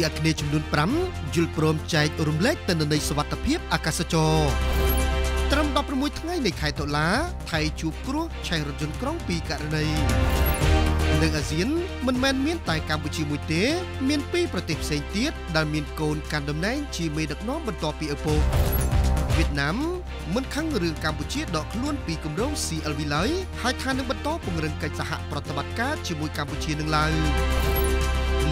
ស៊ីអាគ្នេយ៍ចំនួន5យល់ព្រមចែករំលែកទិន្នន័យសវត្ថភាពអាកាសចរណ៍ត្រឹម16ថ្ងៃនៃខែតុលាថៃជួបគ្រោះឆេះរថយន្តក្រុងពីករណីនៅអាស៊ានមិនមែនមានតែកម្ពុជាមួយទេ មានពីរប្រទេសផ្សេងទៀតដែលមាន កូនកាន់តំណែង ជាមេដឹកនាំបន្ទាប់ពីឪពុកវៀតណាមមិនខឹងរឿងកម្ពុជាដកខ្លួនពីគម្រោង CLV ឡើយហើយថានឹងបន្តពង្រឹងកិច្ចសហប្រតិបត្តិការជាមួយកម្ពុជានឹងឡើយ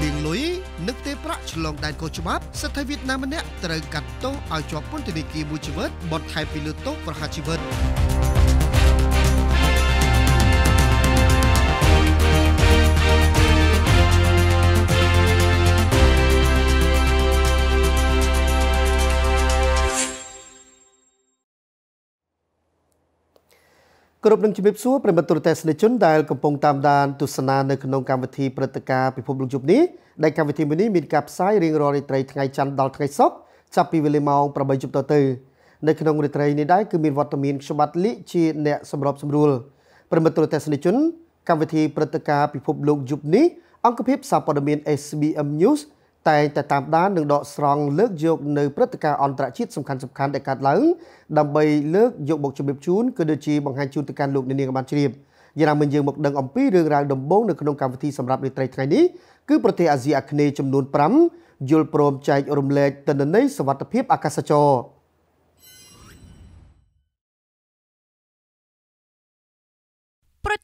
លៀងលុយនិងទេប្រាក់ឆ្លងដែនខុសច្បាប់សិទ្ធិវៀតណាមម្នាក់ត្រូវកាត់ទោសឲ្យជាប់ពន្ធនាគារមួយជីវិតបន្ថែមពីលើទោសប្រហារជីវិតគ្រប់នឹងជំរាបសួរប្រិមត្តទូរទស្សនិកជនដែលកំពុងតាមដានទស្សនានៅក្នុងកម្មវិធីព្រឹត្តិការណ៍ពិភពលោកយប់នេះដែលកម្មវិធីមួយនេះមានការផ្សាយរៀងរាល់រាត្រីថ្ងៃច័ន្ទដល់ថ្ងៃសុក្រចាប់ពីវេលាម៉ោង8យប់តទៅនៅក្នុងរាត្រីនេះដែរគឺមានវត្តមានខ្ញុំបាទលីជាអ្នកសម្របសម្រួលប្រិមត្តទូរទស្សនិកជនកម្មវិធីព្រឹត្តិការណ៍ពិភពលោកយប់នេះអង្គភាពសារព័ត៌មាន SBM News តែតែតាមដាននិងដកស្រង់លើកយកនៅព្រឹត្តិការណ៍អន្តរជាតិសំខាន់សំខាន់ដែលកើតឡើង ដើម្បីលើកយកមកជំរាបជូនក៏ដូចជាបង្ហាញជូនទៅកាន់លោកអ្នកនាងបានជ្រាបយ៉ាងណាមិញយើងមកដឹងអំពីរឿងរ៉ាវដំបូងនៅក្នុងកម្មវិធីសម្រាប់រាត្រីថ្ងៃនេះគឺប្រទេសអាស៊ីអាគ្នេយ៍ចំនួន5យល់ព្រមចែករំលែកទិន្នន័យសវត្ថិភាពអាកាសចរណ៍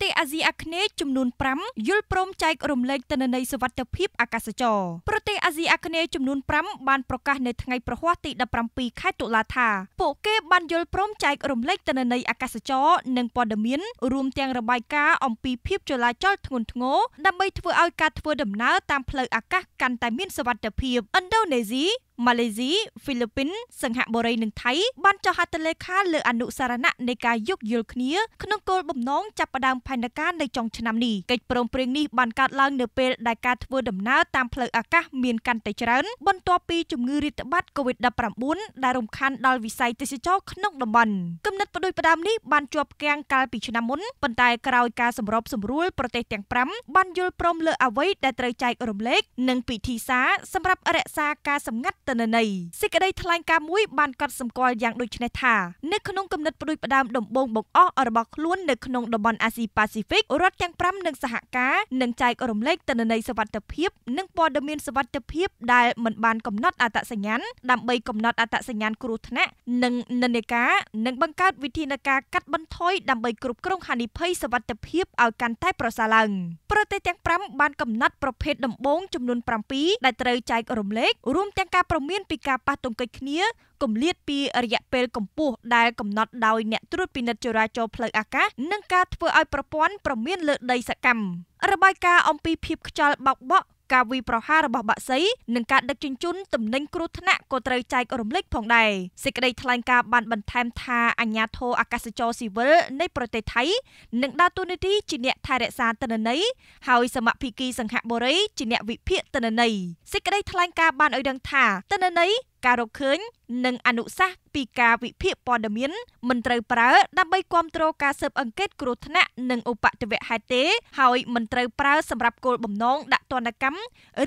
ទេសអាស៊ីអាគ្នេយ៍ចំនួន5យល់ព្រមចែករំលែកទិន្នន័យសុវត្ថិភាពអាកាសចរណ៍ប្រទេសអាស៊ីអាគ្នេយ៍ចំនួន5បានប្រកាសនៅថ្ងៃប្រហ័សទី17ខែតុលាថាពួកគេបានយល់ព្រមចែករំលែកទិន្នន័យអាកាសចរណ៍និងព័ត៌មានរួមទាំងរបាយការណ៍អំពីភាពចលាចលធ្ងន់ធ្ងរដើម្បីធ្វើឲ្យការធ្វើដំណើរតាមផ្លូវអាកាសកាន់តែមានសុវត្ថិភាពឥណ្ឌូនេស៊ីម៉ាឡេស៊ីហ្វីលីពីនសិង្ហបុរីនិងថៃ បានចុះហត្ថលេខាលើអនុសារណៈនៃការយោគយល់គ្នាក្នុងគោលបំណងចាប់ផ្ដើមផែនការនៅចុងឆ្នាំនេះកិច្ចព្រមព្រៀងនេះបានកើតឡើងនៅពេលដែលការធ្វើដំណើរតាមផ្លូវអាកាសមានកាន់តែច្រើនបន្ទាប់ពីជំងឺរាតត្បាត COVID-19 ដែលរំខានដល់វិស័យទេសចរក្នុងតំបន់គំនិតបដិបដាមនេះបានជាប់គាំងកាលពីឆ្នាំមុនប៉ុន្តែក្រោយការសម្របសម្រួលប្រទេសទាំង5បានយល់ព្រមលើអ្វីដែលត្រូវចែករំលែកនិងពិធីសារសម្រាប់រក្សាការសម្ងាត់ទិន្នន័យសេចក្តីថ្លែងការណ៍មួយបានកត់សម្គាល់យ៉ាងដូចនេះថានៅក្នុងគំនិតផ្ដួចផ្ដើមដំបូងបង្អស់របស់ខ្លួននៅក្នុងតំបន់អាស៊ីប៉ាស៊ីហ្វិករដ្ឋទាំង5នឹងសហការនឹងចែករំលែកទិន្នន័យសវត្ថិភាព និងព័ត៌មានសវត្ថិភាពដែលមិនបានកំណត់អត្តសញ្ញាណដើម្បីកំណត់អត្តសញ្ញាណគ្រោះថ្នាក់និងនិន្នាការនិងបង្កើតវិធានការកាត់បន្ថយដើម្បីគ្រប់គ្រងហានិភ័យសវត្ថិភាពឲ្យកាន់តែប្រសើរឡើងប្រទេសទាំង5បានកំណត់ប្រភេទដំបូងចំនួន7ដែលត្រូវចែករំលែករួមទាំងការព្រមានពីការប៉ះទង្គិចគ្នាគម្លាតពីរយៈពេលកម្ពស់ដែលកំណត់ដោយអ្នកត្រួតពិនិត្យចរាចរណ៍ផ្លូវអាកាសនិងការធ្វើឲ្យប្រព័ន្ធព្រមានលើដីសកម្មរបាយការណ៍អំពីភាពខ្យល់បោកបក់ការវាយប្រហាររបស់បាក់សីនិងការដឹកជញ្ជូនទំនិញគ្រោះថ្នាក់ក៏ត្រូវចែករំលែកផងដែរសេចក្តីថ្លែងការណ៍បានបន្ថែមថាអាជ្ញាធរអាកាសចរស៊ីវិលនៃប្រទេសថៃនឹងដើរតួនាទីជាអ្នកថែរក្សាទិន្នន័យហើយសមភិគីសង្ហបុរីជាអ្នកវិភាគទិន្នន័យសេចក្តីថ្លែងការណ៍បានឲ្យដឹងថាទិន្នន័យការរកឃើញនិងអនុសាសន៍ពីការវិភាគព័ត៌មានមិនត្រូវប្រើដើម្បីគ្រប់គ្រងការស៊ើបអង្កេតគ្រោះថ្នាក់និងឧបទ្ទវហេតុទេហើយមិនត្រូវប្រើសម្រាប់គោលបំណងដាក់ទណ្ឌកម្ម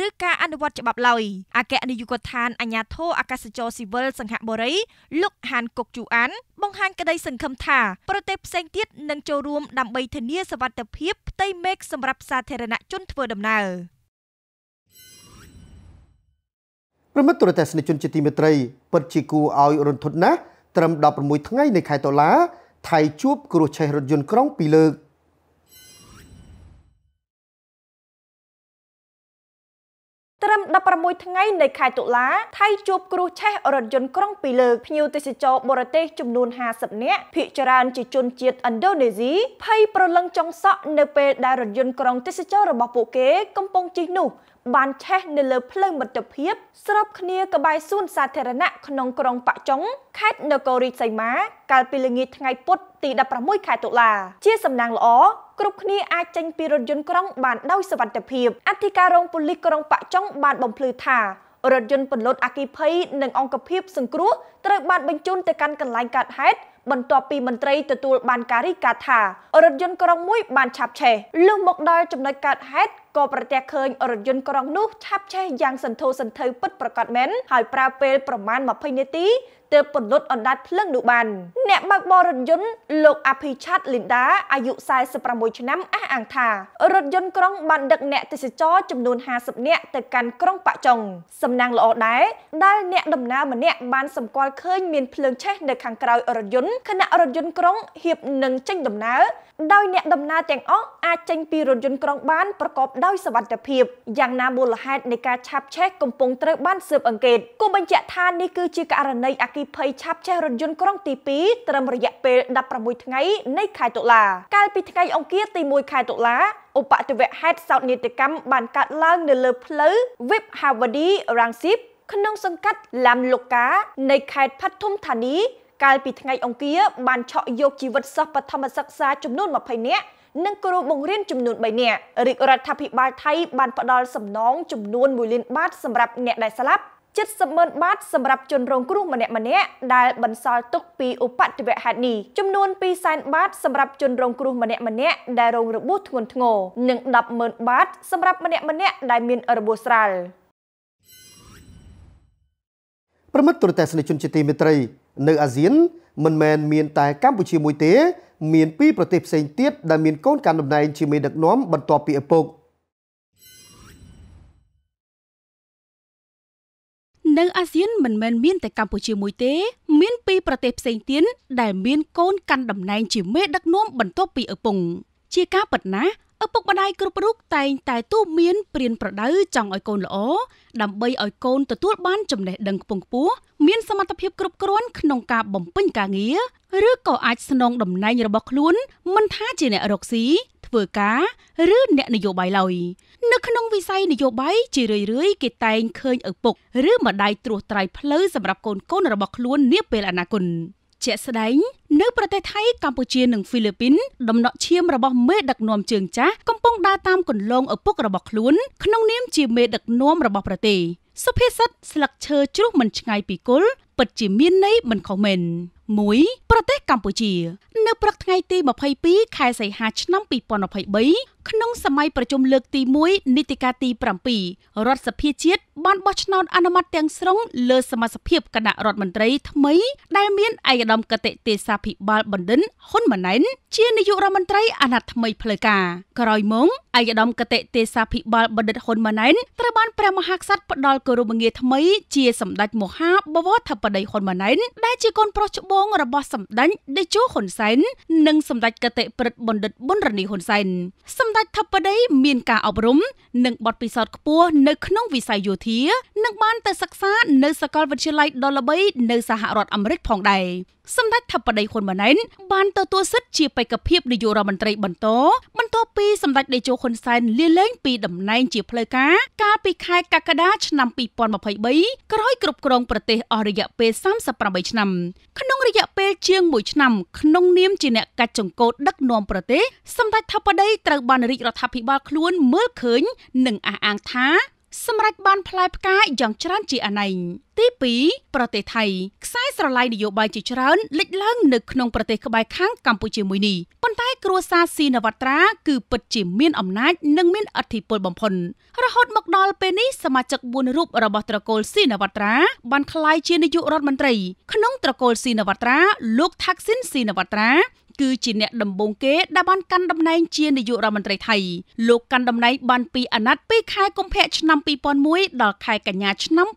ឬការអនុវត្តច្បាប់ឡើយអគ្គនាយកដ្ឋានអាជ្ញាធរអាកាសចរស៊ីវិលសង្ហបុរី លោកហានកុកជូអាន បង្ហាញក្តីសង្ឃឹមថាប្រទេសផ្សេងទៀតនឹងចូលរួមដើម្បីធានាសវត្ថិភាពផ្ទៃមេឃសម្រាប់សាធារណជនធ្វើដំណើរប្រមិត្តទរទេសនិជនជាទីមេត្រីពិតជាគួរឲ្យរន្ធត់ណាស់ត្រឹម16ថ្ងៃនៃខែតុលាថៃជួបគ្រោះឆេះរថយន្តក្រុងពីរលើកត្រឹម16ថ្ងៃនៃខែតុលាថៃជួបគ្រោះឆេះរថយន្តក្រុងពីរលើកភ្ញៀវទេសចរបរទេស ចំនួន50នាក់ភ ieck ច្រើនជាជនជាតិឥណ្ឌូនេស៊ីភ័យប្រលឹងចុងសក់នៅពេលដែលរថយន្តក្រុងទេសចររបស់ពួកគេកំពុងជិះនោះបានឆេះនៅលើផ្លូវមិត្តភាព ស្របគ្នាក្បែរសួនសាធារណៈក្នុងក្រុងប៉ាក់ចុង ខេត្តនគររាជសីមាកាលពីល្ងាចថ្ងៃពុធទី16ខែតុលា ជាសំណាងល្អគ្រប់គ្នាអាចចេញពីរថយន្តក្រុងបានដោយសុវត្ថិភាពអធិការរងប៉ូលីសក្រុងប៉ាក់ចុងបានបំភ្លឺថារថយន្តពន្លត់អគិភ័យនិងអង្គភាពសង្គ្រោះត្រូវបានបញ្ជូនទៅកាន់កន្លែងកើតហេតុបន្ទាប់ពីមន្ត្រីទទួលបានការរីកាថារថយន្តក្រុងមួយបានឆាប់ឆេះលុះមកដល់ចំណុចកើតហេតុក៏ប្រទះឃើញរថយន្តក្រុងនោះឆាប់ឆេះយ៉ាងសន្ធោសន្ធៅពិតប្រាកដមែនហើយប្រើពេលប្រមាណ20នាទីទើបពន្លត់អណ្ដាតភ្លើងនោះបាន អ្នកបើកបររថយន្តលោក អភិឆាតលីនដាអាយុ46ឆ្នាំអះអាងថារថយន្តក្រុងបានដឹកអ្នកទេសចរចំនួន50នាក់ទៅកាន់ក្រុងប៉ាក់ចុងសំណាងល្អដែរដែលអ្នកដំណើរម្នាក់បានសម្គាល់ឃើញមានភ្លើងឆេះនៅខាងក្រោយរថយន្តខណៈរថយន្តក្រុងហៀបនឹងចេញដំណើរដោយអ្នកដំណើរទាំងអស់អាចចេញពីរថយន្តក្រុងបានប្រកបដោយដោយសវត្ថភាពយ៉ាងណាមូលហេតុនៃការឆាបឆេះកំពុងត្រូវបានស៊ើបអង្កេតគូបញ្ជាក់ថានេះគឺជាករណីអគិភ័យឆាបឆេះរថយន្តក្រុង ទី2ត្រឹមរយៈពេល16ថ្ងៃនៃខែតុលា កាលពីថ្ងៃអង្គារទី1ខែតុលាឧបទ្ទវហេតុសោកនាដកម្មបានកើតឡើងនៅលើផ្លូវ Wip Havadi Rangsit ក្នុង សង្កាត់ឡាំលូកានៃខេត្តផាត់ធំធានីកាលពីថ្ងៃអង្គារបានឆក់យកជីវិតសិស្សបឋមសិក្សាចំនួន20នាក់និងគ្រូបង្រៀនចំនួន3នាក់រាជរដ្ឋាភិបាលថៃបានផ្ដល់សំណងចំនួន1លានបាត សម្រាប់អ្នកដែលស្លាប់70ម៉ឺនបាត សម្រាប់ជនរងគ្រោះម្នាក់ម្នាក់ដែលបន្សល់ទុកពីឧបទ្ទវហេតុនេះចំនួន2សែនបាត សម្រាប់ជនរងគ្រោះម្នាក់ម្នាក់ដែលរងរបួសធ្ងន់ធ្ងរនិង10ម៉ឺនបាតសម្រាប់ម្នាក់ម្នាក់ដែលមានរបួសស្រាលប្រមិត្តទរទេសនិជនជាទីមេត្រីនៅអាស៊ានមិនមែនមានតែកម្ពុជាមួយទេ មានពីរប្រទេសផ្សេងទៀតដែលមានកូនកាន់តំណែងជាមេដឹកនាំបន្ទាប់ពីឪពុកនៅអាស៊ានមិនមែនមានតែកម្ពុជាមួយទេ មានពីរប្រទេសផ្សេងទៀតដែលមានកូនកាន់តំណែងជាមេដឹកនាំបន្ទាប់ពីឪពុកជាការពិតណាស់ឪពុកម្ដាយគ្រប់រូបតែងតែទូន្មានព្រៀនប្រដៅចង់ឲ្យកូនល្អដើម្បីឲ្យកូនទទួលបានចំណេះដឹងខ្ពង់ខ្ពស់មានសមត្ថភាពគ្រប់គ្រាន់ក្នុងការបំពេញការងារឬក៏អាចស្នងតំណែងរបស់ខ្លួន មិនថាជាអ្នករកស៊ីធ្វើការឬអ្នកនយោបាយឡើយនៅក្នុងវិស័យនយោបាយជារឿយៗគេតែងឃើញឪពុក ឬម្ដាយត្រួសត្រាយផ្លូវសម្រាប់កូនកូនរបស់ខ្លួននាពេលអនាគតជាក់ស្ដែងនៅប្រទេសថៃកម្ពុជានិងហ្វីលីពីនដំណក់ឈាមរបស់មេដឹកនាំជើងចាស់កំពុងដើរតាមគន្លងឪពុករបស់ខ្លួន ក្នុងនាមជាមេដឹកនាំរបស់ប្រទេសសុភាសិតស្លឹកឈើជ្រុះមិនឆ្ងាយពីគល់ពិតជាមានន័យមិនខុសមែន1ប្រទេសកម្ពុជា នៅព្រឹកថ្ងៃទី22ខែសីហាឆ្នាំ2023ក្នុងសម័យប្រជុំលើកទី1នីតិកាលទី7រដ្ឋសភាជាតិបានបោះឆ្នោតអនុម័តទាំងស្រុងលើសមាជិកគណៈរដ្ឋមន្ត្រីថ្មី ដែលមានឯកឧត្តមកតេទេសាភិបាលបណ្ឌិនហ៊ុនម៉ាណែនជានាយករដ្ឋមន្ត្រីអាណត្តិថ្មីផ្លូវការក្រោយមកឯកឧត្តមកតេទេសាភិបាលបណ្ឌិតហ៊ុនម៉ាណែនត្រូវបានព្រះមហាក្សត្រផ្ដល់គោរមងារថ្មី ជាសម្ដេចមហាបវរធិបតីហ៊ុនម៉ាណែនដែលជាកូនប្រុសច្បងងរបស់សម្ដេចតេជោហ៊ុនសែននិងសម្ដេចកតេប្រិទ្ធបណ្ឌិតប៊ុនរនីហ៊ុនសែនសម្ដេចថបដីមានការអប់រំនិងបទពិសោធន៍ខ្ពស់នៅក្នុងវិស័យយោធា និងបាន ទៅសិក្សា នៅសាកលវិទ្យាល័យដ៏ល្បីនៅសហរដ្ឋអាមេរិកផងដែរសម្ដេចថាបតីហ៊ុនម៉ាណែនបានទទួលសិទ្ធិជាបេក្ខភាពនាយករដ្ឋមន្ត្រីបន្តបន្ទាប់ពីសម្ដេចតេជោហ៊ុនសែនលាលែងពីតំណែង ជាផ្លូវការកាលពីខែកក្កដាឆ្នាំ2023ក្រោយ គ្រប់គ្រងប្រទេសអស់រយៈពេល38ឆ្នាំក្នុងរយៈពេលជាង1ឆ្នាំក្នុងនាមជាអ្នកកាច់ចង្កូតដឹកនាំប្រទេសសម្ដេចថាបតីត្រូវបានរាជរដ្ឋាភិបាលខ្លួនមើលឃើញនិងអះអាងថាសម្រាប់បានផ្លែផ្កាយ៉ាងច្រើនជាអណៃទី2ប្រទេសថៃខ្សែស្រឡាយនយោបាយជាច្រើនលេចឡើងនៅក្នុងប្រទេសក្បែរខាងកម្ពុជាមួយនេះប៉ុន្តែគ្រួសារស៊ីនវត្រាគឺពិតជាមានអំណាចនិងមានអធិបុលបំផុនរហូតមកដល់ពេលនេះសមាជិក4រូបរបស់ត្រកូលស៊ីនវត្រាបានក្លាយជានាយករដ្ឋមន្ត្រី ក្នុងត្រកូលស៊ីនវត្រាលោកថាក់ស៊ីនស៊ីនវត្រាគឺជាអ្នកដំបូងគេដែលបានកាន់តំណែងជានាយករដ្ឋមន្ត្រីថៃលោកកាន់តំណែងបានពីអាណត្តិពីខែកុម្ភៈឆ្នាំ2001ដល់ខែកញ្ញាឆ្នាំ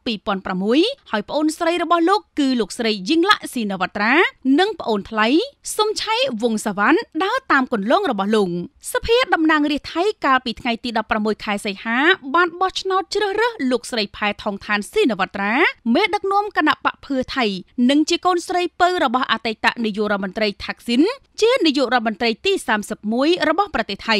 2006ហើយប្អូនស្រីរបស់លោកគឺលោកស្រីយីងឡាក់ស៊ីណាវ៉ាត្រានិងប្អូនថ្លៃសុំឆៃវងសាវណ្ណដើរតាមគន្លងរបស់លោកសភាតំណាងរាស្ត្រថៃកាលពីថ្ងៃទី16ខែសីហា បានបោះឆ្នោតជ្រើសរើសលោកស្រីផែថងឋានស៊ីណាវ៉ាត្រាមេដឹកនាំគណៈបកភឿថៃ និងជាកូនស្រីពៅរបស់អតីតនាយករដ្ឋមន្ត្រីថាក់ស៊ីនជានាយករដ្ឋមន្ត្រីទី31របស់ប្រទេសថៃ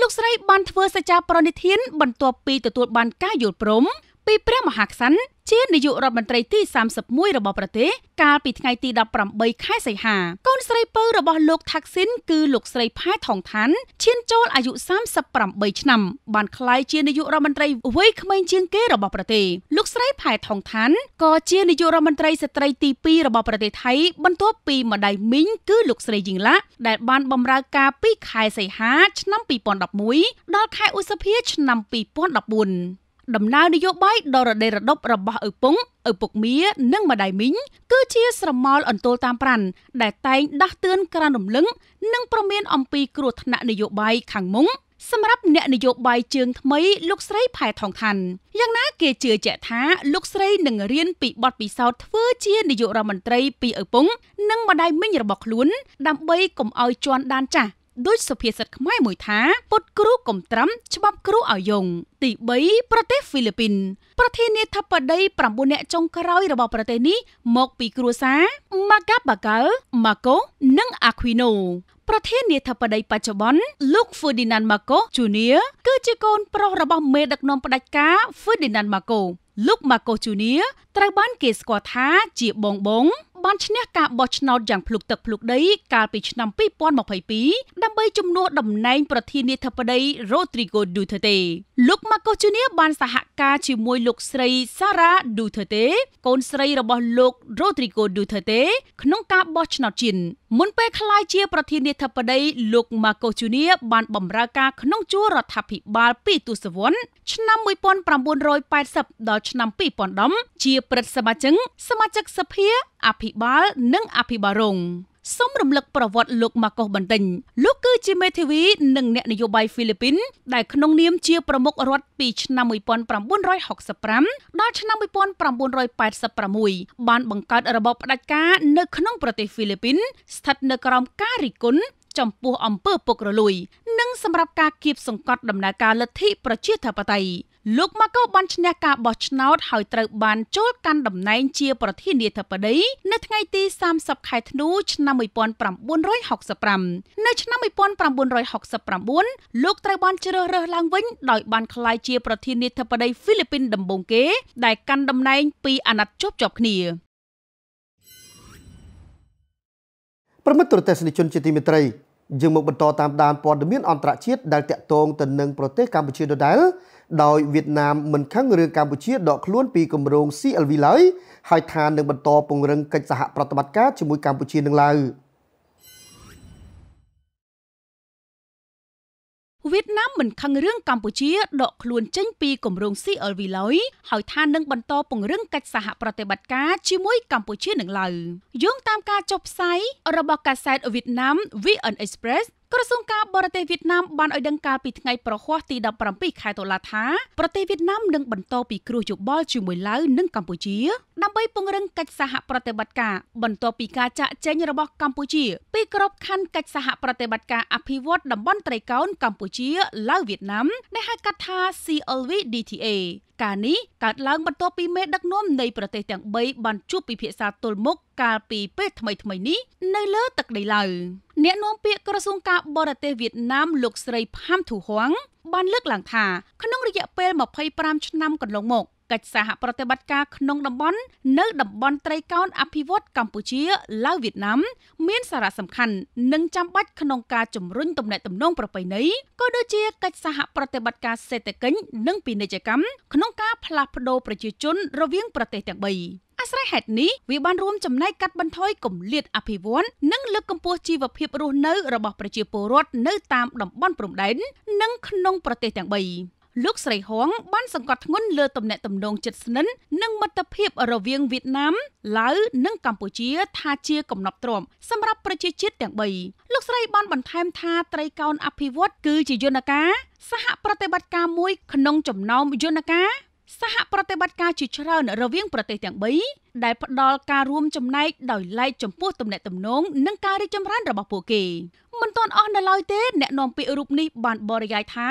លោកស្រីបានធ្វើសេចក្តីប្រណិធានបន្ទាប់ពីទទួលបានការយល់ព្រមពីព្រះមហាក្សត្រជានាយករដ្ឋមន្ត្រីទី31របស់ប្រទេសកាលពីថ្ងៃទី18ខែសីហាកូនស្រីពៅរបស់លោកថាក់ស៊ីនគឺលោកស្រីផែថងថាន់ឈានចូលអាយុ38ឆ្នាំបានក្លាយជានាយករដ្ឋមន្ត្រីវ័យក្មេងជាងគេរបស់ប្រទេសលោកស្រីផែថងថាន់ក៏ជានាយករដ្ឋមន្ត្រីស្ត្រីទី2របស់ប្រទេសថៃបន្ទាប់ពីម្ដាយមីងគឺលោកស្រីយីងឡាដែលបានបម្រើការពីខែសីហាឆ្នាំ2011ដល់ខែឧសភាឆ្នាំ2014ដំណើរនយោបាយដ៏រដេរដប់របស់ឪពុកឪពុកមានិងម្ដាយមីងគឺជាស្រមោលអន្ទល់តាមប្រានដែលតែងដាស់តឿនក្រានរំលឹងនិងប្រមានអំពីគ្រោះថ្នាក់នយោបាយខាងមុខសម្រាប់អ្នកនយោបាយជើងថ្មី លោកស្រីផែថងខាន់យ៉ាងណាគេជឿជាក់ថាលោកស្រីនឹងរៀនពីបទពិសោធន៍ធ្វើជានាយករដ្ឋមន្ត្រីពីឪពុកនិងម្ដាយមីងរបស់ខ្លួន ដើម្បីកុំឲ្យជន់ដានចាស់ដូចសុភាសិតខ្មែរមួយថាពុតគ្រូកំត្រឹមច្បាប់គ្រូឲ្យយងទី3ប្រទេសហ្វីលីពីនប្រធានាធិបតី9នាក់ចុងក្រោយរបស់ប្រទេសនេះមកពីគ្រួសារម៉ាកាបាកាល់ម៉ាកូនិងអាខ្វីណូប្រធានាធិបតីបច្ចុប្បន្នលោក Ferdinand Marcos Jr គឺជាកូនប្រុសរបស់មេដឹកនាំផ្ដាច់ការ Ferdinand Marcos លោក Marcos Jr ត្រូវបានគេស្គាល់ថាជាបងបងបានឈ្នះការបោះឆ្នោតយ៉ាងភ្លុកទឹកភ្លុកដី កាលពីឆ្នាំ2022ដើម្បីជំនួសតំណែង ប្រធានាធិបតី Rodrigo Duterte លោក Marcos Jr បានសហការជាមួយលោកស្រី Sara Duterte កូនស្រីរបស់ លោក Rodrigo Duterte ក្នុងការបោះឆ្នោតជាតិមុនពេលក្លាយជាប្រធានាធិបតី លោក Marcos Jr បានបម្រើការក្នុងជួររដ្ឋាភិបាលពីទសវត្សរ៍ឆ្នាំ1980ដល់ឆ្នាំ2010ជាព្រឹទ្ធសមាជិកសមាជិកសភាអភិបាលនិងអភិបាលរងសូមរំលឹកប្រវត្តិលោកម៉ាកុសបន្ទិញលោកគឺជាមេធាវីនិងអ្នកនយោបាយហ្វីលីពីនដែលក្នុងនាមជាប្រមុខរដ្ឋពីឆ្នាំ1965ដល់ឆ្នាំ1986បានបង្កើតរបបផ្ដាច់ការនៅក្នុង ប្រទេសហ្វីលីពីន ស្ថិតនៅក្រោមការរិះគន់ចំពោះអំពើពុករលួយ និងសម្រាប់ការគៀបសង្កត់ដំណើរការលទ្ធិប្រជាធិបតេយ្យលោកម៉ាកូបានឈ្នះការបោះឆ្នោតហើយត្រូវបានចូលកាន់តំណែងជាប្រធានាធិបតីនៅថ្ងៃទី30ខែធ្នូឆ្នាំ1965នៅឆ្នាំ1969លោកត្រូវបានជ្រើសរើសឡើងវិញដោយបានក្លាយជាប្រធានាធិបតីហ្វីលីពីនដំបូងគេដែលកាន់តំណែងពីអាណត្តិជាប់ជាប់គ្នាប្រមិត្តប្រទេសនិជនជាទីមេត្រីយើងមកបន្តតាមដានព័ត៌មានអន្តរជាតិដែលតាក់ទងទៅនឹងប្រទេសកម្ពុជាដដែលដោយវៀតណាមមិនខឹងរឿងកម្ពុជា ដក ខ្លួនពីគម្រោង CLV ឡើយហើយថានឹងបន្តពង្រឹងកិច្ចសហ ប្រតិបត្តិការជាមួយកម្ពុជានឹងឡើយវៀតណាមមិនខឹងរឿងកម្ពុជាដកខ្លួនចេញពីគម្រោង CLV ឡើយហើយថានឹងបន្តពង្រឹងកិច្ចសហប្រតិបត្តិការជាមួយកម្ពុជានឹងឡើយយោងតាមការចុះផ្សាយរបស់កាសែតវៀតណាម VN Express ក្រសួងការបរទេសវៀតណាមបានឲ្យដឹងកាលពីថ្ងៃប្រហ័សទី17ខែតុលាថាប្រទេសវៀតណាមនឹងបន្តពីគ្រោះយោបល់ជាមួយឡាវនិងកម្ពុជាដើម្បីពង្រឹងកិច្ចសហប្រតិបត្តិការបន្ទាប់ពីការចាក់ចេញរបស់កម្ពុជាពីក្របខ័ណ្ឌកិច្ចសហប្រតិបត្តិការអភិវឌ្ឍតំបន់ត្រីកោណកម្ពុជាឡាវវៀតណាមដែលហៅកាត់ថា CLVDTA ការណ៍នេះកើតឡើងបន្ទាប់ពីមេដឹកនាំនៃប្រទេសទាំង3បានជួបពិភាក្សាទល់មុខកាលពីពេលថ្មីថ្មីនេះនៅលើទឹកដីឡាវអ្នកនាំពាក្យក្រសួងការបរទេសវៀតណាមលោកស្រីផាំធូហួងបានលើកឡើងថាក្នុងរយៈពេល25ឆ្នាំកន្លងមកកិច្ចសហប្រតិបត្តិការក្នុងតំបន់នៅតំបន់ត្រីកោណអភិវឌ្ឍកម្ពុជាឡាវវៀតណាមមានសារៈសំខាន់និងចាំបាច់ក្នុងការជំរុញទំនាក់ទំនងប្រពៃណីក៏ដូចជាកិច្ចសហប្រតិបត្តិការសេដ្ឋកិច្ចនិងពាណិជ្ជកម្មក្នុងការផ្លាស់ប្តូរប្រជាជនរវាងប្រទេសទាំងបីអាស្រ័យហេតុនេះវាបានរួមចំណែកកាត់បន្ថយគម្លាតអភិវឌ្ឍនិងលើកកម្ពស់ជីវភាពរស់នៅរបស់ប្រជាពលរដ្ឋនៅតាមតំបន់ព្រំដែននិងក្នុងប្រទេសទាំងបី។លោកស្រីហងបានសង្កត់ធ្ងន់លើទំនាក់ទំនងជិតស្និទ្ធនិងមិត្តភាពរវាងវៀតណាមឡាវនិងកម្ពុជាថាជាកំណប់ទ្រាំសម្រាប់ប្រជាជាតិទាំង3លោកស្រីបានបន្ថែមថាត្រីកោណអភិវឌ្ឍគឺជាយន្តការសហប្រតិបត្តិការមួយក្នុងចំណោមយន្តការសហប្រតិបត្តិការជាច្រើនរវាងប្រទេសទាំង3ដែលផ្ដល់ការរួមចំណែកដោយឡែកចំពោះទំនាក់ទំនងនិងការរីកចម្រើនរបស់ពួកគេមិនទាន់អស់នៅឡើយទេអ្នកនាំពាក្យរូបនេះបានបរិយាយថា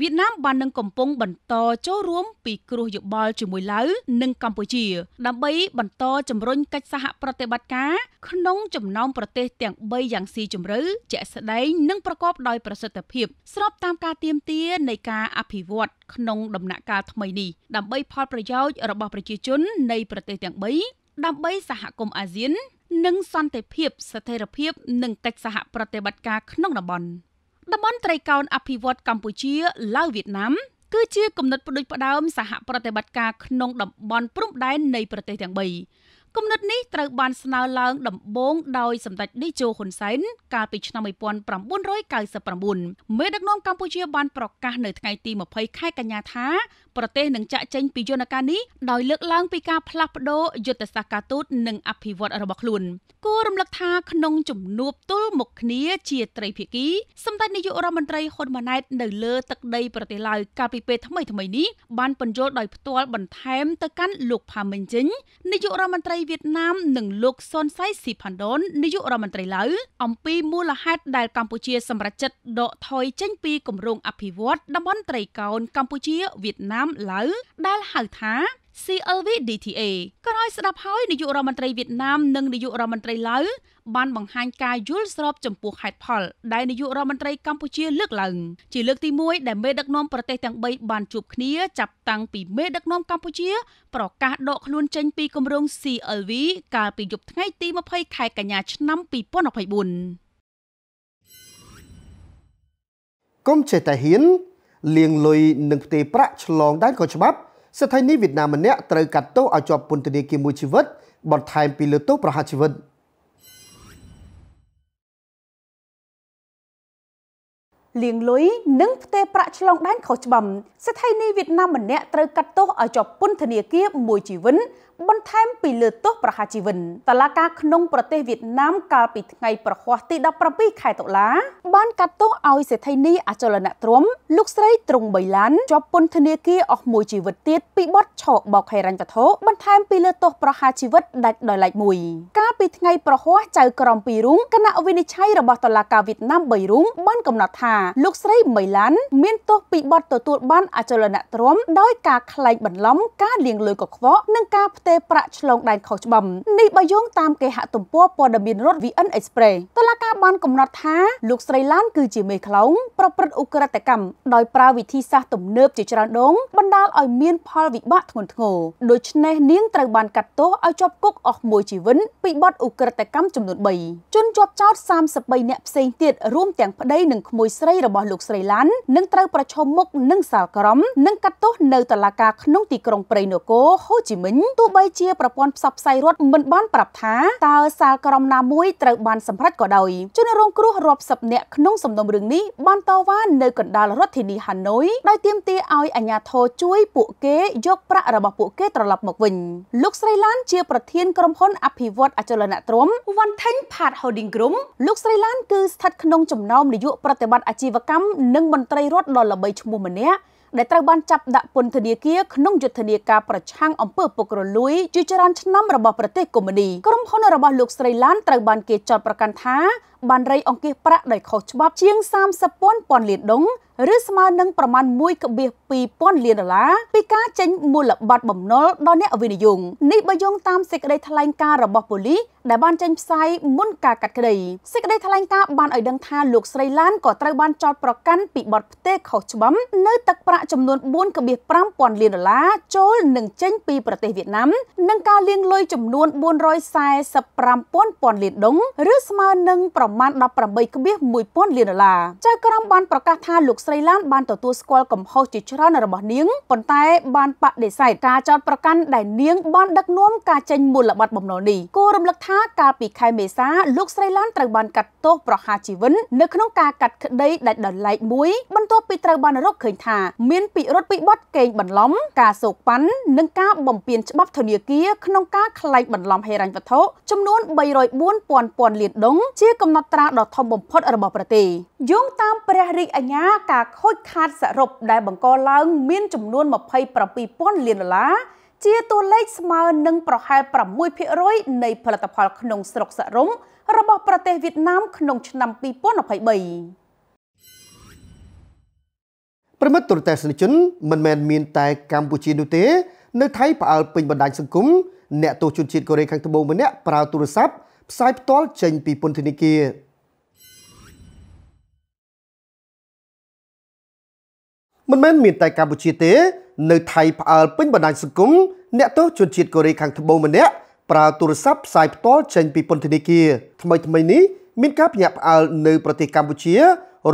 វៀតណាមបាននឹងកំពុងបន្តចូលរួមពីគ្រោះយោបល់ជាមួយឡាវនិងកម្ពុជា ដើម្បីបន្តជំរុញកិច្ចសហប្រតិបត្តិការក្នុងចំណោមប្រទេសទាំង3យ៉ាងស៊ីជម្រៅជាក់ស្ដែងនិងប្រកបដោយប្រសិទ្ធភាពស្របតាមការទៀមទានៃការអភិវឌ្ឍក្នុងដំណាក់កាលថ្មីនេះដើម្បីផលប្រយោជន៍របស់ប្រជាជននៃប្រទេសទាំង3ដើម្បីសហគមន៍អាស៊ាននិងសន្តិភាពស្ថិរភាពនិងកិច្ចសហប្រតិបត្តិការក្នុងតំបន់។តំបន់ត្រីកោណអភិវឌ្ឍកម្ពុជាឡាវវៀតណាមគឺជាគំនិតផ្ដួចផ្ដើមសហប្រតិបត្តិការក្នុងតំបន់ព្រំដែននៃប្រទេសទាំង3គំនិតនេះត្រូវបានស្នើឡើង ដំបូងដោយសម្ដេចឌីជូហ៊ុនសែនកាលពីឆ្នាំ1999មេដឹកនាំកម្ពុជាបានប្រកាសនៅថ្ងៃទី20ខែកញ្ញាថាប្រទេសនឹងចាក់ចេញពីយន្តការនេះដោយលើកឡើងពីការផ្លាស់ប្តូរយុទ្ធសាស្ត្រការទូតនិងអភិវឌ្ឍរបស់ខ្លួនគួររំលឹកថាក្នុងជំនួបទល់មុខគ្នាជាត្រីភាគីសម្ដេចនាយករដ្ឋមន្ត្រីហ៊ុនម៉ាណែតនៅលើទឹកដីប្រទេសឡាវកាលពីពេលថ្មីថ្មីនេះបានបញ្យល់ដោយផ្ទាល់បន្ថែមទៅកាន់លោកផាមិញជិញនាយករដ្ឋមន្ត្រីវៀតណាមនិងលោកសុនសៃស៊ីផាន់ដុននាយករដ្ឋមន្ត្រីឡាវអំពីមូលហេតុដែលកម្ពុជាសម្រេចចិត្តដកថយចេញពីគម្រោងអភិវឌ្ឍតំបន់ត្រីកោណកម្ពុជាវៀតណាមឡាមឡៅដែលហៅថា CLV DTA ក្រោយស្ដាប់ហើយនាយករដ្ឋមន្ត្រីវៀតណាមនិងនាយករដ្ឋមន្ត្រីឡាវបានបង្ហាញការយល់ស្រប ចំពោះហេតុផល ដែលនាយករដ្ឋមន្ត្រីកម្ពុជាលើកឡើងជាលើកទី1ដែលមេដឹកនាំប្រទេសទាំង3បានជួបគ្នាចាប់តាំងពីមេដឹកនាំកម្ពុជា ប្រកាសដកខ្លួនចេញពីគម្រោង CLV កាលពីយប់ថ្ងៃ ទី20ខែកញ្ញាឆ្នាំ2024កុំចេះតែហ៊ានលៀងលុយនិងផ្ទេរប្រាក់ឆ្លងដែនខុសច្បាប់ ស្ថានីយ៍នេះវៀតណាមម្នាក់ត្រូវកាត់ទោសឲ្យជាប់ពន្ធនាគារមួយជីវិតបន្ថែមពីលើទោសប្រហារជីវិតលៀងលុយនិងផ្ទេរប្រាក់ឆ្លងដែនខុសច្បាប់ស្ថានីយ៍វៀតណាមម្នាក់ត្រូវកាត់ទោសឲ្យជាប់ពន្ធនាគារមួយជីវិតបន្ថែមពីលើទោសប្រហារជីវិនតឡាការក្នុងប្រទេសវៀតណាមកាលពីថ្ងៃប្រហ័សទី17ខែតុលាបានកាត់ទោសឲ្យសេដ្ឋីនីអចលនទ្រមលោកស្រីទ្រង់បៃឡានជាប់ពន្ធនាគារអស់មួយជីវិតទៀតពីបទឆោកបោកហិរញ្ញវត្ថុបន្ថែមពីលើទោសប្រហារជីវិតដាច់ដោយឡែកមួយកាលពីថ្ងៃប្រហ័សចៅក្រម២រូងគណៈវិនិច្ឆ័យរបស់តឡាការវៀតណាម៣រូងបានកំណត់ថាលោកស្រីមៃឡានមានទោសពីបទទទួលបានអចលនទ្រមដោយការក្លែងបន្លំការលាងលុយកខ្វក់និងការផ្ទេរប្រាក់ឆ្លងដែនខុសច្បាប់នេះបើយោងតាមគេហទំព័រព័ត៌មានរដ្ឋ VN Express តឡាការបានកំណត់ថាលោកស្រីឡាន គឺជាមេខ្លោងប្រព្រឹត្តឧក្រិដ្ឋកម្មដោយប្រើវិធីសាស្ត្រទំនើបជាច្រើនដងបណ្ដាលឲ្យមាន ផលវិបាកធ្ងន់ធ្ងរដូច្នេះនាងត្រូវបានកាត់ទោសឲ្យជាប់គុកអស់មួយជីវិនពីបទឧក្រិដ្ឋកម្មចំនួន3ជនជាប់ចោទ33អ្នកផ្សេងទៀតរួមទាំងប្តីនិងក្មួយស្រីរបស់ លោកស្រីឡាននឹងត្រូវប្រឈមមុខនឹងសាលក្រមនិងកាត់ទោសនៅតុលាការក្នុងទីក្រុងព្រៃនគរហូជីមិញទោះបីជាប្រព័ន្ធផ្សព្វផ្សាយរដ្ឋមិនបានប្រាប់ថាតើសាលក្រមណាមួយត្រូវបានសម្រេចក៏ដោយជនរង គ្រោះរាប់សិបនាក់ក្នុងសំណុំរឿងនេះបានតវ៉ានៅកណ្ដាលរដ្ឋធានីហាណូយដោយទាមទារឲ្យអាជ្ញាធរជួយពួកគេយក ប្រាក់របស់ពួកគេត្រឡប់មកវិញលោកស្រីឡានជាប្រធានក្រុមហ៊ុនអភិវឌ្ឍអចលនទ្រព្យ One Thing Part Holding Group លោកស្រីឡានគឺស្ថិតក្នុងចំណោមនាយកប្រតិបត្តិអាជីវកម្មនិងមន្ត្រីរដ្ឋដ៏ល្បីឈ្មោះម្នាក់ដែលត្រូវបានចាប់ដាក់ពន្ធនាគារក្នុងយុទ្ធនាការប្រឆាំងអំពើពុករលួយជាច្រើនឆ្នាំរបស់ប្រទេសកុម្មុយនីក្រុមហ៊ុនរបស់លោកស្រីឡានត្រូវបានគេចោទប្រកាន់ថាបានរៃអង្គាសប្រាក់ដោយខុសច្បាប់ជាង30,000លានដុល្លារឬស្មើនឹងប្រមាណ1.2000លានដុល្លារពីការចេញមូលបត្របំណុលដល់អ្នកវិនិយោគនេះបើយោងតាមសេចក្តីថ្លែងការណ៍របស់ប៉ូលីសដែលបានចេញផ្សាយមុនការកាត់ក្តីសេចក្តីថ្លែងការណ៍បានឲ្យដឹងថាលោកស្រីឡានក៏ត្រូវបានចោទប្រកាន់ពីបទផ្ទេរខុសច្បាប់នៅទឹកប្រាក់ចំនួន4.5000លានដុល្លារចូលនិងចេញពីប្រទេសវៀតណាមនិងការលាងលុយចំនួន445,000លានដុង ឬស្មើនឹងប្រមាណ18.1000លានដុល្លារចៅក្រមបានប្រកាសថាលោកស្រីស្រីឡានបានទទួលស្គាល់កំហុសជាច្រើនរបស់នាងប៉ុន្តែបានបដិសេធការចោទប្រកាន់ដែលនាងបានដឹកនាំការចេញមូលបត្របំណុលនេះគួររំលឹកថាកាលពីខែមេសាលោកស្រីឡានត្រូវបានកាត់ទោសប្រហារជីវិតនៅក្នុងការកាត់ក្តីដែលដលែកមួយបន្ទាប់ពីត្រូវបានរកឃើញថាមានពីរត់ពីបត់កេងបន្លំការសោកប៉ាន់និងការបំពានច្បាប់ធនាគារក្នុងការក្លែងបន្លំហិរញ្ញវត្ថុចំនួន304,000លានដុំជាកំណត់ត្រាដ៏ធំបំផុតរបស់ប្រទេសយោងតាមព្រះរាជអាជ្ញាការខូចខាតសរុបដែលបង្កឡើងមានចំនួន27,000លានដុល្លារជាតួលេខស្មើនឹងប្រហែល6%នៃផលិតផលក្នុងស្រុកសរុបរបស់ប្រទេសវៀតណាមក្នុងឆ្នាំ2023្រមិត្តទូរទស្សនិកជនមិនមែនមានតែកម្ពុជានោះទេ នៅថៃផ្អើលពេញបណ្ដាញសង្គមអ្នកទោសជនជាតិកូរ៉េខាងត្បូងម្នាក់ប្រើទូរស័ព្ទផ្សាយផ្ទាល់ចេញពីពន្ធនាគារមិនមែនមានតែកម្ពុជាទេ នៅថៃផ្អើលពេញបណ្ដាញសង្គមអ្នកទោសជនជាតិកូរ៉េខាងត្បូងម្នាក់ប្រើទូរស័ព្ទផ្សាយផ្ទាល់ចេញពីពន្ធនាគារថ្មីថ្មីនេះមានការភ្ញាក់ផ្អើលនៅប្រទេសកម្ពុជា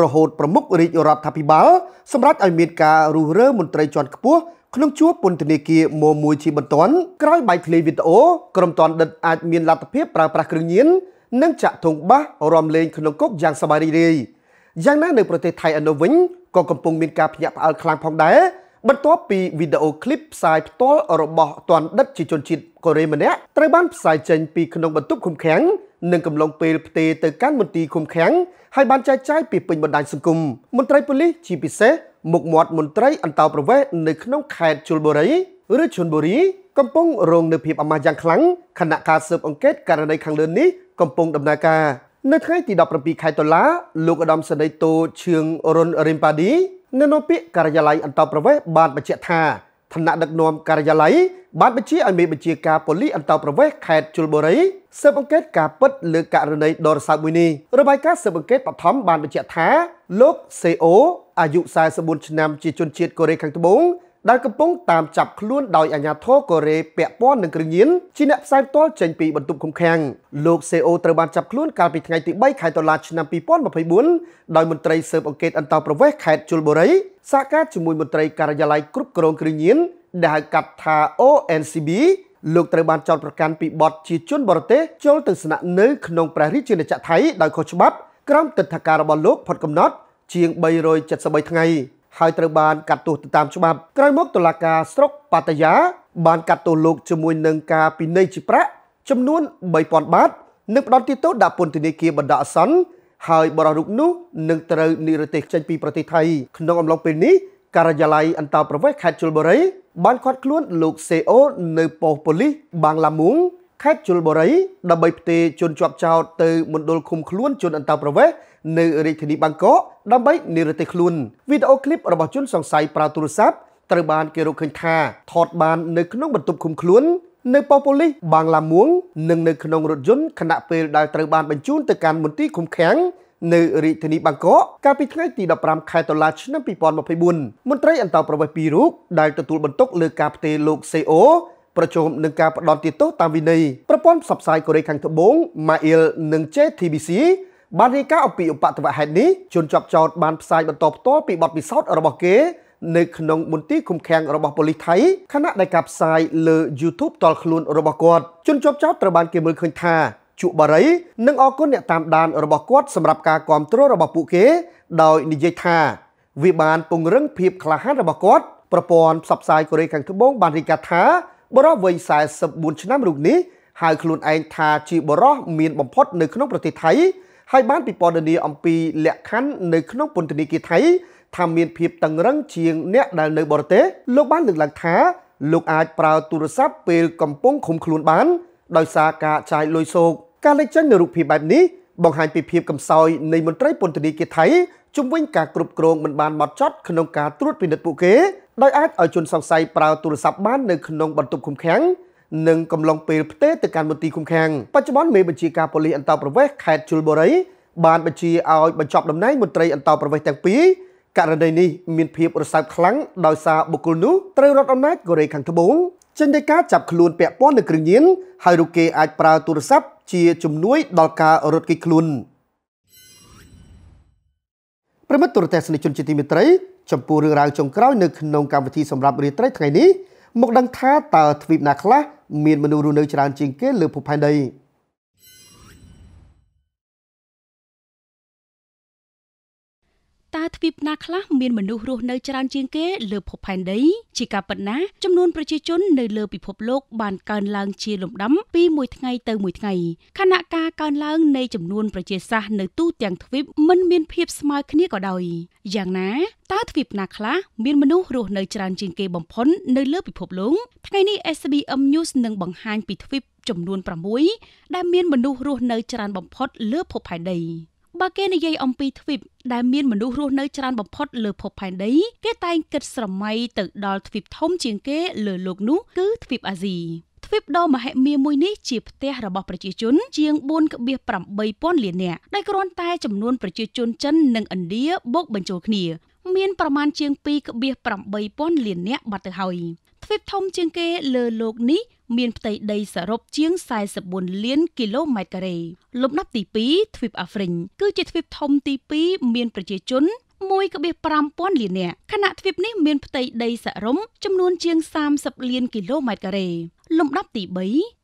រហូតប្រមុខរាជរដ្ឋាភិបាលសម្រេចឲ្យមានការរុះរើមន្ត្រីជាន់ខ្ពស់ក្នុងជួរពន្ធនាគារមមួយជាបន្ទាន់ក្រោយបែកធ្លាយវីដេអូក្រុមតនដិតអាចមានលទ្ធភាពប្រើប្រាស់គ្រឿងញៀននិងចាក់ធុងបាសរំលេងក្នុងគុកយ៉ាងសប្បាយរីករាយយ៉ាងណានៅប្រទេសថៃឥឡូវវិញក៏កំពុងមានការភ្ញាក់ផ្អើលខ្លាំងផងដែរបន្ទាប់ពីវីដេអូឃ្លីបផ្សាយផ្ទាល់របស់តនដិតជាជនជាតិកូរ៉េម្នាក់ត្រូវបានផ្សាយចេញពីក្នុងបន្ទប់ឃុំឃាំងនិងកំឡុងពេលផ្ទេរទៅកាន់មន្ទីរឃុំឃាំងហើយបានចែកចាយពីពេញបណ្ដាញសង្គមមន្ត្រីប៉ូលីសជាពិសេសមុខមាត់មន្ត្រីអន្តោប្រវេសន៍នៅក្នុងខេត្តជលបុរីឬជលបុរីកំពុងរងនៅភាពអាម៉ាស់យ៉ាងខ្លាំងខណៈការស៊ើបអង្កេតករណីខាងលើនេះកំពុងដំណើរការនៅថ្ងៃទី17ខែតុលាលោកឧត្តមសេនីយ៍តូឈឿងរុនរិមប៉ាឌីនៅក្នុងពាក្យការិយាល័យអន្តរប្រវេសបានបញ្ជាក់ថាឋានៈដឹកនាំការិយាល័យបានបញ្ជាឲ្យមេបញ្ជាការប៉ូលីសអន្តរប្រវេសខេត្តជលបុរីស៊ើបអង្កេតការពិតលើករណីដរសើបមួយនេះរបាយការណ៍ស៊ើបអង្កេតបឋមបានបញ្ជាក់ថាលោកសេអូអាយុ44ឆ្នាំជាជនជាតិកូរ៉េខាងត្បូងដែលកំពុងតាមចាប់ខ្លួនដោយអាជ្ញាធរកូរ៉េពាក់ព័ន្ធនឹងគ្រឿងញៀនជាអ្នកផ្សាយផ្ទាល់ចេញពីបន្ទប់ឃុំឃាំងលោកសេអូត្រូវបានចាប់ខ្លួនកាលពីថ្ងៃទី3ខែតុលាឆ្នាំ2024ដោយមន្ត្រីស៊ើបអង្កេតអន្តោប្រវេសន៍ខេត្តជលបុរីសហការជាមួយមន្ត្រីការិយាល័យគ្រប់គ្រងគ្រឿងញៀនដែលហៅកាត់ថា ONCB លោកត្រូវបានចោទប្រកាន់ពីបទជាជនបរទេសចូលទៅស្នាក់នៅក្នុងព្រះរាជាណាចក្រថៃដោយខុសច្បាប់ ក្រោមទិដ្ឋាការរបស់លោកផុតកំណត់ជាង373ថ្ងៃហើយត្រូវបានកាត់ទោសទៅតាមច្បាប់ក្រោយមកតុលាការស្រុកបាតាយា បានកាត់ទោសលោកជាមួយនឹងការពិន័យជាប្រាក់ចំនួន3000បាតនិងផ្ដន់ទោសដាក់ពន្ធនាគារបណ្ដោះអាសន្នហើយបរិរូបនោះនឹងត្រូវនិរទេសចេញពីប្រទេសថៃក្នុងអំឡុងពេលនេះការិយាល័យអន្តរប្រវេសខេត្តជលបុរីបានឃាត់ខ្លួនលោកសេអូនៅប៉ុស្តិ៍ប៉ូលីសបាងឡាមួងខេត្តជលបុរីដើម្បីផ្ទេរជនជាប់ចោតទៅមណ្ឌលឃុំខ្លួន ជនអន្តោប្រវេសន៍នៅរាជធានីបាងកកដើម្បីនិរទេសខ្លួនវីដេអូឃ្លីបរបស់ជនសង្ស័យប្រើទូរស័ព្ទត្រូវបានគេរកឃើញថាថតបាននៅក្នុងបន្ទប់ឃុំខ្លួននៅប៉ូប៉ូលីសបាងឡាមួងនិងនៅក្នុងរថយន្តខណៈពេលដែលត្រូវបានបញ្ជូនទៅកាន់មន្ទីរឃុំឃាំងនៅរាជធានីបាងកកកាលពីថ្ងៃទី15ខែតុលាឆ្នាំ2024មន្ត្រីអន្តរប្រវេសន៍ពីររូបដែលទទួលបន្ទុកលើការផ្ទេរលោកសេអូប្រជុំនឹងការផ្ដន់ទោសតាមវិន័យប្រព័ន្ធផ្សព្វផ្សាយកូរ៉េខាងត្បូង Mail និង JTBC បានរាយការណ៍អំពីឧបទ្វហេតុនេះជនជាប់ចោតបានផ្សាយបន្តផ្ទាល់ពីបទពិសោធន៍របស់គេនៅក្នុងមន្ទីរឃុំឃាំងរបស់ប៉ូលីសថៃខណៈដែលការផ្សាយលើ YouTube តល់ខ្លួនរបស់គាត់ជនជាប់ចោតត្រូវបានគេមើលឃើញថាជក់បារីនិងអរគុណអ្នកតាមដានរបស់គាត់សម្រាប់ការគ្រប់គ្រងរបស់ពួកគេដោយនិយាយថាវាបានពង្រឹងភាពក្លាហានរបស់គាត់ប្រព័ន្ធផ្សព្វផ្សាយកូរ៉េខាងត្បូងបានរាយការណ៍ថាបរោះវ័យ44ឆ្នាំរូបនេះហៅខ្លួនឯងថាជាបរោះមានបំផុតនៅក្នុងប្រទេសថៃហើយបានពិពណ៌នាអំពីលក្ខខណ្ឌនៅក្នុងពន្ធនាគារថៃថាមានភាពតឹងរឹងជាងអ្នកដែលនៅបរទេសលោកបានលើកឡើងថាលោកអាចប្រើ ទូរស័ព្ទពេលកំពុងឃុំខ្លួនបាន ដោយសារការចាយលុយសោកការលេចចេញនូវរូបភាពបែបនេះបង្ហាញពីភាពកំសោយនៃមន្ត្រីពន្ធនាគារថៃជំវិញការគ្រប់គ្រងមិនបានម៉ត់ចត់ក្នុងការត្រួតពិនិត្យពួកគេដោយអាចឲ្យជនសង្ស័យប្រើទូរស័ព្ទបាននៅក្នុងបន្ទប់ឃុំឃាំងនិងកំឡុងពេលផ្ទេទៅកាន់មន្ទីរឃុំឃាំងបច្ចុប្បន្នមេបញ្ជាការប៉ូលីសអន្តរប្រវេសខេត្តជលបុរីបានបញ្ជាឲ្យបញ្ចប់តំណែងមន្ត្រីអន្តរប្រវេសទាំងពីរករណីនេះមានភាពរសើបខ្លាំងដោយសារបុគ្គលនោះត្រូវរត់អំណាចកូរ៉េខាងត្បូងចេញដោយការចាប់ខ្លួនពាក់ព័ន្ធនឹងគ្រឿងញៀនហើយរូបគេអាចប្រើទូរស័ព្ទជាជំនួយដល់ការរត់គេចខ្លួនប្រិមិត្តទូរទស្សនិកជនជាទីមេត្រីចំពោះរឿងរ៉ាវចុងក្រោយនៅក្នុងកម្មវិធីសម្រាប់រាត្រីថ្ងៃនេះមកដឹងថាតើទ្វីបណាខ្លះមានមនុស្សរស់នៅច្រើនជាងគេលើភពផែនដី។តើទ្វីបណាខ្លះមានមនុស្សរស់នៅច្រើនជាងគេលើភពផែនដី ជាការពិតណាចំនួនប្រជាជននៅលើពិភពលោកបានកើនឡើងជាលំដាំពីមួយថ្ងៃទៅមួយថ្ងៃខណៈការកើនឡើងនៃចំនួនប្រជាសាស្ត្រនៅទូទាំងទ្វីបមិនមានភាពស្មើគ្នាក៏ដោយយ៉ាងណាតើទ្វីបណាខ្លះមានមនុស្សរស់នៅច្រើនជាងគេបំផុតនៅលើពិភពលោកថ្ងៃនេះ SBM News នឹងបង្ហាញពីទ្វីបចំនួន6ដែលមានមនុស្សរស់នៅច្រើនបំផុតលើភពផែនដីបើគេនិយាយអំពីទ្វីបដែលមានមនុស្សរស់នៅច្រើនបំផុតលើភពផែនដីគេតែងគិតស្រមៃទៅដល់ទ្វីបធំជាងគេលើលោកនោះគឺទ្វីបអាស៊ីទ្វីបដ៏មហិមាមួយនេះជាផ្ទះរបស់ប្រជាជនជាង4.8000លាននាក់ដែលគ្រាន់តែចំនួនប្រជាជនចិននិងឥណ្ឌាបូកបញ្ចូលគ្នាមានប្រមាណជាង2.8000លាននាក់បាត់ទៅហើយទ្វីបធំជាងគេលើលោកនេះមានផ្ទៃដីសរុបជាង44លានគីឡូម៉ែត្រការ៉េលំដាប់ទី2ទ្វីបអាហ្វ្រិកគឺជាទ្វីបធំទី2មានប្រជាជន1.5000លាននាក់ខណៈទ្វីបនេះមានផ្ទៃដីសរុបចំនួនជាង30លានគីឡូម៉ែត្រការ៉េលំដាប់ទី3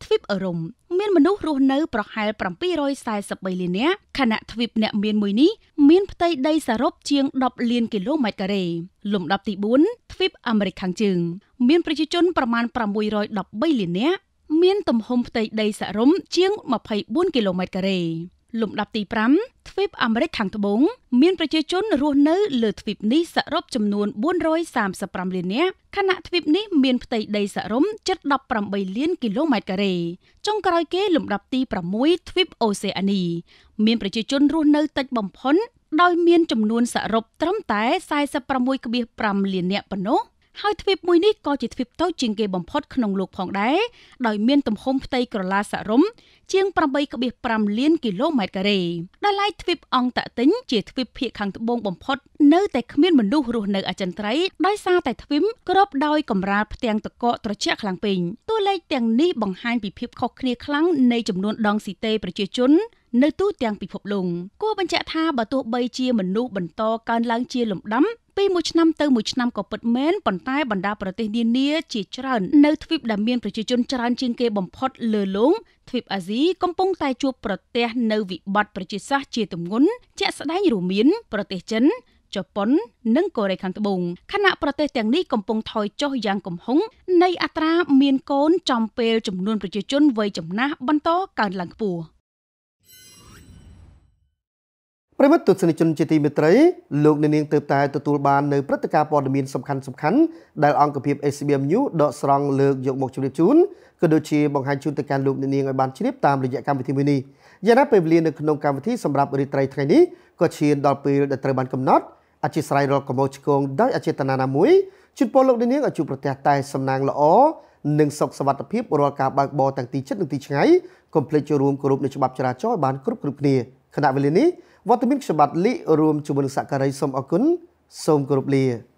ទ្វីបអឺរ៉ុបមានមនុស្សរស់នៅប្រហែល743លាននាក់ខណៈទ្វីបអ្នកមានមួយនេះមានផ្ទៃដី សរុបជាង10លាន គីឡូម៉ែត្រការ៉េលំដាប់ទី4ទ្វីបអាមេរិកខាងជើងមានប្រជាជនប្រមាណ613លាននាក់មានទំហំផ្ទៃដីសរុបជាង24គីឡូម៉ែត្រការ៉េលំដាប់ទី5ទ្វីបអាមេរិកខាងត្បូងមានប្រជាជនរស់នៅ លើទ្វីបនេះសរុបចំនួន435លាននាក់ខណៈទ្វីបនេះមានផ្ទៃដីសរុបជិត18លាន គីឡូម៉ែត្រការ៉េចុងក្រោយគេលំដាប់ទី6ទ្វីបអូសេអានីមានប្រជាជនរស់នៅតិចបំផុតដោយមានចំនួន សរុបត្រឹមតែ46.5លាននាក់ប៉ុណ្ណោះហើយទ្វីបមួយនេះក៏ជាទ្វីបតូចជាងគេបំផុតក្នុងលោកផងដែរដោយមានទំហំផ្ទៃក្រឡាសរុំជាង8.5លានគីឡូម៉ែត្រការ៉េដែលឡែកទ្វីបអង្គតាក់ទិញជាទ្វីបភាគខាងត្បូងបំផុតនៅតែគ្មានមនុស្សរស់នៅអចិន្ត្រៃយ៍ដោយសារតែទ្វីបគ្របដោយកម្រាលផ្ទាំងតកកត្រជាក់ខ្លាំងពេញតួលេខទាំងនេះបង្ហាញពីភាពខុសគ្នាខ្លាំងនៃចំនួនដងស៊ីតេប្រជាជននៅទូទាំងពិភពលោកគួរបញ្ជាក់ថាបើទោះបីជាមនុស្សបន្តកើនឡើងជាលំដាប់ពីមួយឆ្នាំទៅមួយឆ្នាំក៏ពិតមែនប៉ុន្តែបណ្ដាប្រទេសនានាជាច្រើននៅទ្វីបដែលមានប្រជាជនច្រើនជាងគេបំផុតលើលោកទ្វីបអាស៊ីកំពុងតែជួបប្រទះនៅវិបត្តិប្រជាសាស្ត្រជាទម្ងន់ជាក់ស្ដែងរួមមានប្រទេសចិនជប៉ុន និងកូរ៉េខាងត្បូងខណៈប្រទេសទាំងនេះកំពុងថយចុះយ៉ាងគំហុងនៃអត្រាមានកូនចំពេលចំនួនប្រជាជនវ័យចំណាស់បន្តកើនឡើងខ្ពស់ប្រិមត្តទស្សនិកជនជាទីមេត្រីលោកអ្នកនាងទើបតែទទួលបាននៅព្រឹត្តិការណ៍ព័ត៌មានសំខាន់សំខាន់ដែលអង្គភាព SBM News ដកស្រង់លើកយកមកជម្រាបជូនក៏ដូចជាបង្ហាញជូនទៅកាន់លោកអ្នកនាងឲ្យបានជ្រាបតាមរយៈកម្មវិធីមួយនេះយ៉ាងណាពេលវេលានៅក្នុងកម្មវិធីសម្រាប់រាត្រីថ្ងៃនេះក៏ឈានដល់ពេលដែលត្រូវបានកំណត់អធិស្ស្រ័យរកកម្ពុជាឆ្កងដោយអចេតនាណាមួយជូនពលលោកអ្នកនាងឲ្យជួបប្រទះតែសំណាងល្អនិងសុខសวัสดิភាពរាល់ការបើកបរទាំងទីជិតនិងទីឆ្ងាយកុំភ្លេចចូលរួមគោរពនៅច្បាប់ចរាចរណ៍ឲ្យបានគ្រប់គ្រប់គ្នាខណៈវេលានេះវត្តមានខ្ញុំបាទលី រួមជាមួយនឹងសក្ការីសូមអរគុណសូមគោរពលា